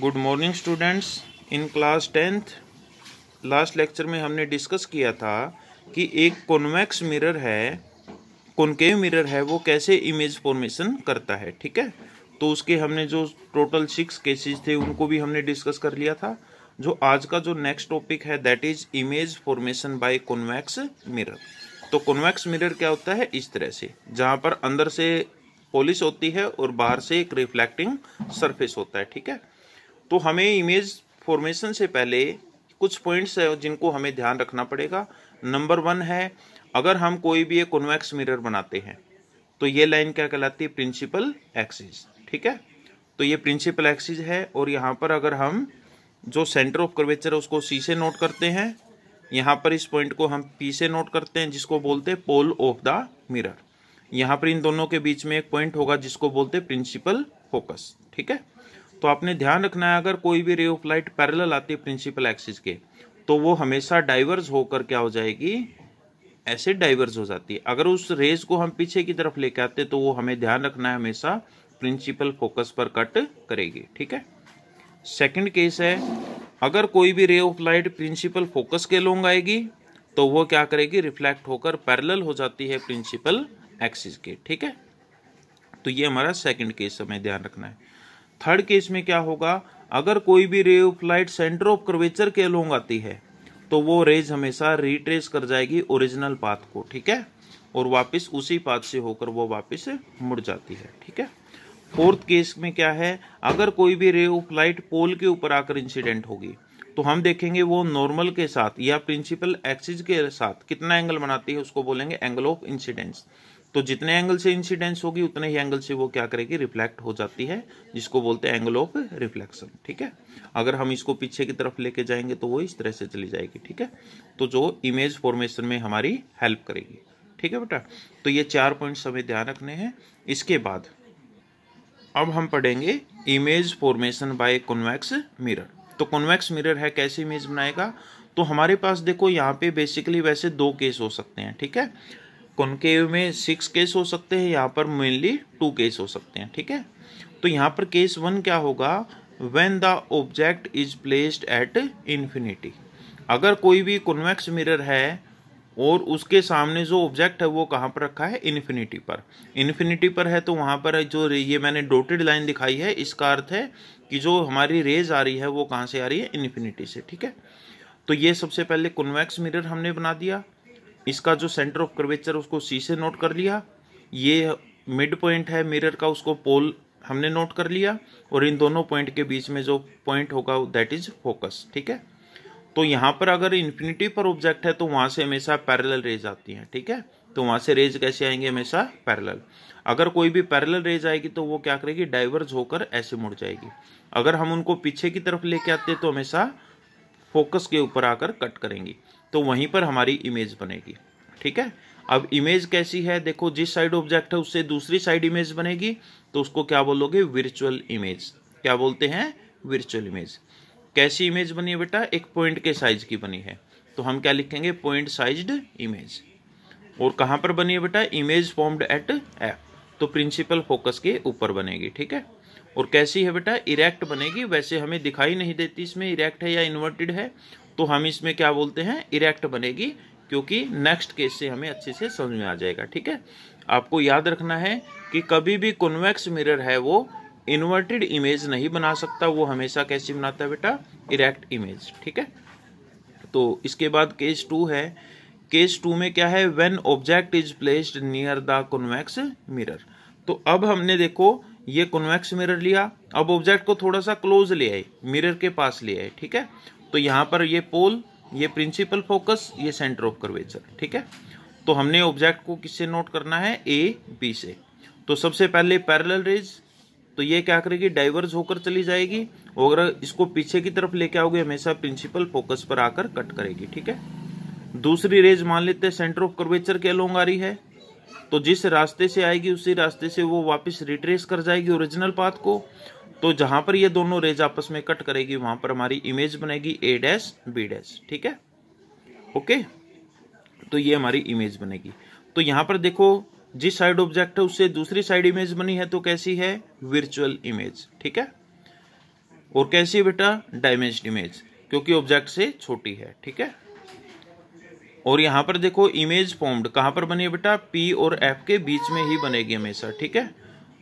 good morning students in class tenth last lecture में हमने discuss किया था कि एक कॉन्वेक्स मिरर है कॉन्केव मिरर है वो कैसे इमेज फॉर्मेशन करता है ठीक है तो उसके हमने जो टोटल सिक्स केसेस थे उनको भी हमने डिस्कस कर लिया था जो आज का जो नेक्स्ट टॉपिक है that is image formation by convex mirror तो कॉन्वेक्स मिरर क्या होता है इस तरह से जहाँ पर अंदर से पॉलिश होती है और बाहर से एक रिफ्लेक्टिंग सरफेस होता है ठीक है तो हमें इमेज फॉर्मेशन से पहले कुछ पॉइंट्स हैं जिनको हमें ध्यान रखना पड़ेगा नंबर वन है अगर हम कोई भी एक कन्वेक्स मिरर बनाते हैं तो ये लाइन क्या कहलाती है प्रिंसिपल एक्सिस ठीक है तो ये प्रिंसिपल एक्सिस है और यहाँ पर अगर हम जो सेंटर ऑफ कर्वेचर है उसको सी से नोट करते हैं यहाँ पर इस पॉइंट को हम पी से नोट करते हैं जिसको बोलते हैं पोल ऑफ द मिरर यहाँ पर इन दोनों के बीच में एक पॉइंट होगा जिसको बोलते हैं प्रिंसिपल फोकस ठीक है तो आपने ध्यान रखना है अगर कोई भी रे ऑफ लाइट पैरल आती है प्रिंसिपल एक्सिस के तो वो हमेशा डाइवर्स होकर क्या हो जाएगी ऐसे डाइवर्स हो जाती है अगर उस रेज को हम पीछे की तरफ लेके आते तो वो हमें ध्यान रखना है हमेशा प्रिंसिपल फोकस पर कट करेगी ठीक है सेकंड केस है अगर कोई भी ray of light principal focus के लोंग आएगी तो वो क्या करेगी रिफ्लेक्ट होकर पैरेलल हो जाती है प्रिंसिपल एक्सिस के ठीक है तो ये हमारा सेकंड केस हमें ध्यान रखना है थर्ड केस में क्या होगा अगर कोई भी ray of light centre of curvature के अलोंग आती है तो वो रेज हमेशा रिट्रेस कर जाएगी ओरिजिनल पाथ को ठीक है और वापस उसी पाथ से होकर वो वापस मुड़ जाती है ठीक है फोर्थ केस में क्या है अगर कोई भी रे ऑफ लाइट पोल के ऊपर आकर इंसिडेंट होगी तो हम देखेंगे वो नॉर्मल के साथ या प्रिंसिपल एक्सिस के साथ कितना एंगल बनाती है उसको बोलेंगे एंगल ऑफ इंसिडेंस तो जितने एंगल से इंसिडेंस होगी उतने ही एंगल से वो क्या करेगी रिफ्लेक्ट हो जाती है जिसको बोलते हैं एंगल ऑफ रिफ्लेक्शन ठीक है अगर हम इसको पीछे की तरफ लेके जाएंगे तो वो इस तरह से चली जाएगी ठीक है तो जो इमेज फॉर्मेशन में हमारी हेल्प करेगी ठीक है बेटा तो ये चार पॉइंट्स हमें ध्यान रखने हैं इसके बाद अब हम पढ़ेंगे image formation by convex mirror तो कॉन्वेक्स मिरर है कैसे इमेज बनाएगा तो हमारे पास देखो यहाँ पे बेसिकली वैसे दो केस हो सकते हैं ठीक है कॉनकेव में सिक्स केस हो सकते हैं यहाँ पर मेनली टू केस हो सकते हैं ठीक है तो यहाँ पर केस वन क्या होगा when the object is placed at infinity अगर कोई भी कॉन्वेक्स मिरर है और उसके सामने जो ऑब्जेक्ट है वो कहाँ पर रखा है इन्फिनिटी पर इन्फिनिटी पर है तो वहाँ पर जो ये मैंने डोटेड लाइन दिखाई है इसका अर्थ है कि जो हमारी रेज आ रही है वो कहाँ से आ रही है इन्फिनिटी से ठीक है तो ये सबसे पहले कन्वेक्स मिरर हमने बना दिया इसका जो सेंटर ऑफ कर्वेचर उसको सी से नोट कर लिया ये मिड पॉइंट है मिरर का उसको पोल हमने नोट कर लिया और इन दोनों पॉइंट के बीच में जो पॉइंट होगा दैट इज फोकस ठीक है तो यहाँ पर अगर इन्फिनिटी पर ऑब्जेक्ट है तो वहाँ से हमेशा पैरेलल रेज आती हैं ठीक है तो वहाँ से रेज कैसे आएंगे हमेशा पैरेलल अगर कोई भी पैरेलल रेज आएगी तो वो क्या करेगी डाइवर्ज होकर ऐसे मुड़ जाएगी अगर हम उनको पीछे की तरफ लेके आते तो हमेशा फोकस के ऊपर आकर कट करेंगी तो वहीं पर हमारी इमेज बनेगी ठीक है अब इमेज कैसी है देखो जिस साइड ऑब्जेक्ट है उससे दूसरी साइड इमेज बनेगी तो उसको क्या बोलोगे वर्चुअल इमेज क्या बोलते हैं वर्चुअल इमेज कैसी इमेज बनी है बेटा एक पॉइंट के साइज की बनी है तो हम क्या लिखेंगे पॉइंट साइज्ड इमेज और कहाँ पर बनी है बेटा इमेज फॉर्म्ड एट एफ तो प्रिंसिपल फोकस के ऊपर बनेगी ठीक है और कैसी है बेटा इरेक्ट बनेगी वैसे हमें दिखाई नहीं देती इसमें इरेक्ट है या इन्वर्टेड है तो हम इसमें क्या बोलते हैं इरेक्ट बनेगी क्योंकि नेक्स्ट केस से हमें अच्छे से समझ में आ जाएगा ठीक है आपको याद रखना है कि कभी भी कन्वेक्स मिरर है वो इन्वर्टेड इमेज नहीं बना सकता वो हमेशा कैसी बनाता है बेटा इरेक्ट इमेज ठीक है तो इसके बाद केस टू है केस टू में क्या है when object is placed near the convex mirror तो अब हमने देखो ये कन्वेक्स मिरर लिया अब ऑब्जेक्ट को थोड़ा सा क्लोज ले आए मिरर के पास ले आए ठीक है तो यहाँ पर ये पोल ये प्रिंसिपल फोकस ये सेंटर ऑफ कर्वेचर ठीक है तो हमने ऑब्जेक्ट को किससे नोट करना है ए बी से तो सबसे पहले पैरेलल रेज तो ये क्या करेगी डाइवर्स होकर चली जाएगी और इसको पीछे की तरफ लेके आओगे हमेशा प्रिंसिपल फोकस पर आकर कट करेगी ठीक है दूसरी रेज मान लेते हैं सेंटर ऑफ कर्वेचर के अलोंग आ रही है तो जिस रास्ते से आएगी उसी रास्ते से वो वापस रिट्रेस कर जाएगी ओरिजिनल पाथ को तो जहां पर ये दोनों रेज आपस में कट करेगी वहां पर हमारी इमेज बनेगी ए डैश बी डैश ठीक है ओके तो ये हमारी इमेज बनेगी तो यहां पर देखो जिस साइड ऑब्जेक्ट है उससे दूसरी साइड इमेज बनी है तो कैसी है वर्चुअल इमेज ठीक है और कैसी बेटा डायमेंस्ड इमेज क्योंकि ऑब्जेक्ट से छोटी है ठीक है और यहां पर देखो इमेज फॉर्म्ड कहां पर बनी है बेटा पी और एफ के बीच में ही बनेगी हमेशा ठीक है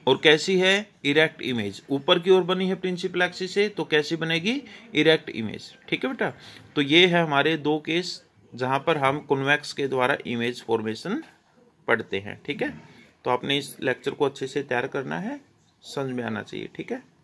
और कैसी है इरेक्ट इमेज ऊपर की ओर बनी है प्रिंसिपल एक्सिस से तो कैसी बनेगी इरेक्ट इमेज ठीक है बेटा तो ये है हमारे दो केस जहां पर हम कन्वेक्स के द्वारा इमेज फॉर्मेशन पढ़ते हैं ठीक है तो आपने इस लेक्चर को अच्छे से तैयार करना है समझ में आना चाहिए ठीक है